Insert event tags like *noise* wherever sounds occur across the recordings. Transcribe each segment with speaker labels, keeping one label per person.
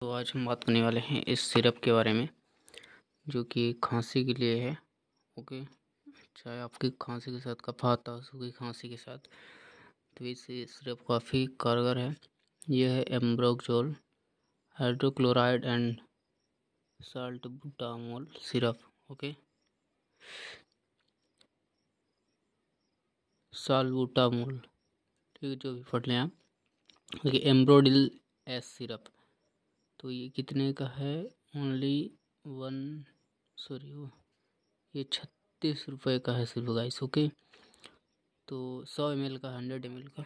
Speaker 1: तो आज हम बात करने वाले हैं इस सिरप के बारे में जो कि खांसी के लिए है ओके चाहे आपकी खांसी के साथ कफात सूखी खांसी के साथ तो इस सिरप काफ़ी कारगर है यह है ambroxol hydrochloride and salbutamol syrup okay salbutamol ठीक है जो भी फट लें आप देखिए एम्ब्रोडिल एस सिरप तो ये कितने का है ओनली वन सॉरी वो ये छत्तीस रुपये का है सिर्फ गाइस ओके तो सौ एम का हंड्रेड एम का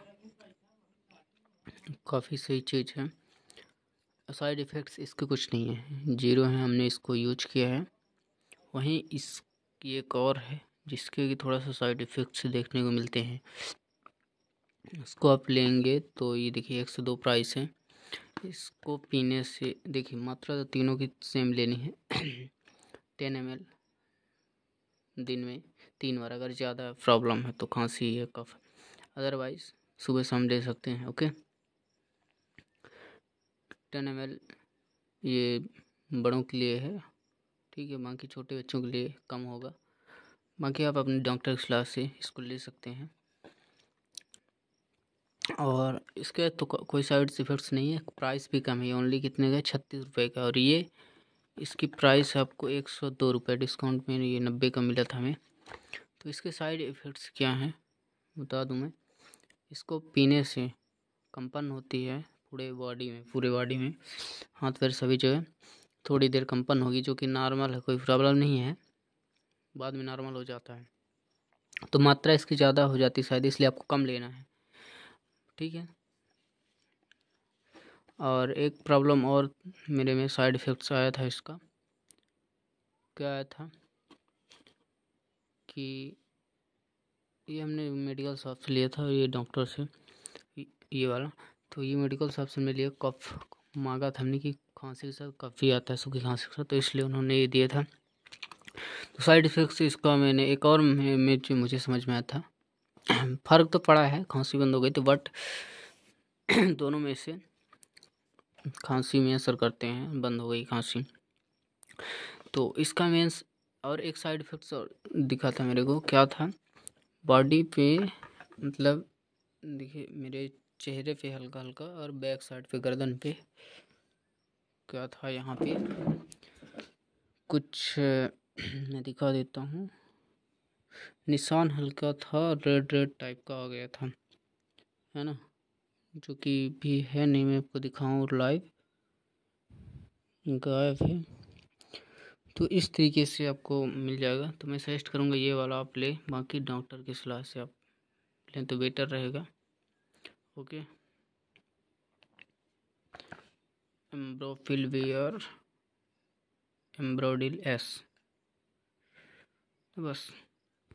Speaker 1: काफ़ी सही चीज़ है साइड इफ़ेक्ट्स इसके कुछ नहीं है जीरो है हमने इसको यूज किया है वहीं इस एक और है जिसके कि थोड़ा सा साइड इफ़ेक्ट्स देखने को मिलते हैं इसको आप लेंगे तो ये देखिए एक सौ दो प्राइस है इसको पीने से देखिए मात्रा तो तीनों की सेम लेनी है *clears throat* टेन एम दिन में तीन बार अगर ज़्यादा प्रॉब्लम है तो खांसी है कफ अदरवाइज सुबह शाम ले सकते हैं ओके टेन एम ये बड़ों के लिए है ठीक है बाकी छोटे बच्चों के लिए कम होगा बाकी आप अपने डॉक्टर की सलाह से इसको ले सकते हैं और इसके तो कोई साइड इफ़ेक्ट्स नहीं है प्राइस भी कम है ओनली कितने का छत्तीस रुपये का और ये इसकी प्राइस आपको एक सौ दो रुपये डिस्काउंट में ये नब्बे का मिला था हमें तो इसके साइड इफ़ेक्ट्स क्या हैं बता दूँ मैं इसको पीने से कंपन होती है पूरे बॉडी में पूरे बॉडी में हाथ पैर सभी जगह थोड़ी देर कंपन होगी जो कि नॉर्मल है कोई प्रॉब्लम नहीं है बाद में नॉर्मल हो जाता है तो मात्रा इसकी ज़्यादा हो जाती शायद इसलिए आपको कम लेना है ठीक है और एक प्रॉब्लम और मेरे में साइड इफ़ेक्ट्स आया था इसका क्या आया था कि ये हमने मेडिकल शॉप से लिया था ये डॉक्टर से ये वाला तो ये मेडिकल शॉप से मैंने लिया कफ मांगा था हमने कि खांसी के साथ कफ ही आता है सूखी खांसी के साथ तो इसलिए उन्होंने ये दिया था तो साइड इफ़ेक्ट्स इसका मैंने एक और में, मुझे समझ में आया था *clears throat* फर्क तो पड़ा है खांसी बंद हो गई थी तो, बट *clears throat* दोनों में से खांसी में असर करते हैं बंद हो गई खांसी तो इसका मेन और एक साइड इफेक्ट और दिखा था मेरे को क्या था बॉडी पे मतलब देखिए मेरे चेहरे पे हल्का हल्का और बैक साइड पे गर्दन पे क्या था यहाँ पे कुछ मैं दिखा देता हूँ निशान हल्का था रेड रेड टाइप का आ गया था है ना जो कि भी है नहीं मैं आपको दिखाऊँ और लाइव गायब है तो इस तरीके से आपको मिल जाएगा तो मैं सजेस्ट करूँगा ये वाला आप ले बाकी डॉक्टर की सलाह से आप लें तो बेटर रहेगा okay Ambrophil where Ambrodil S तो बस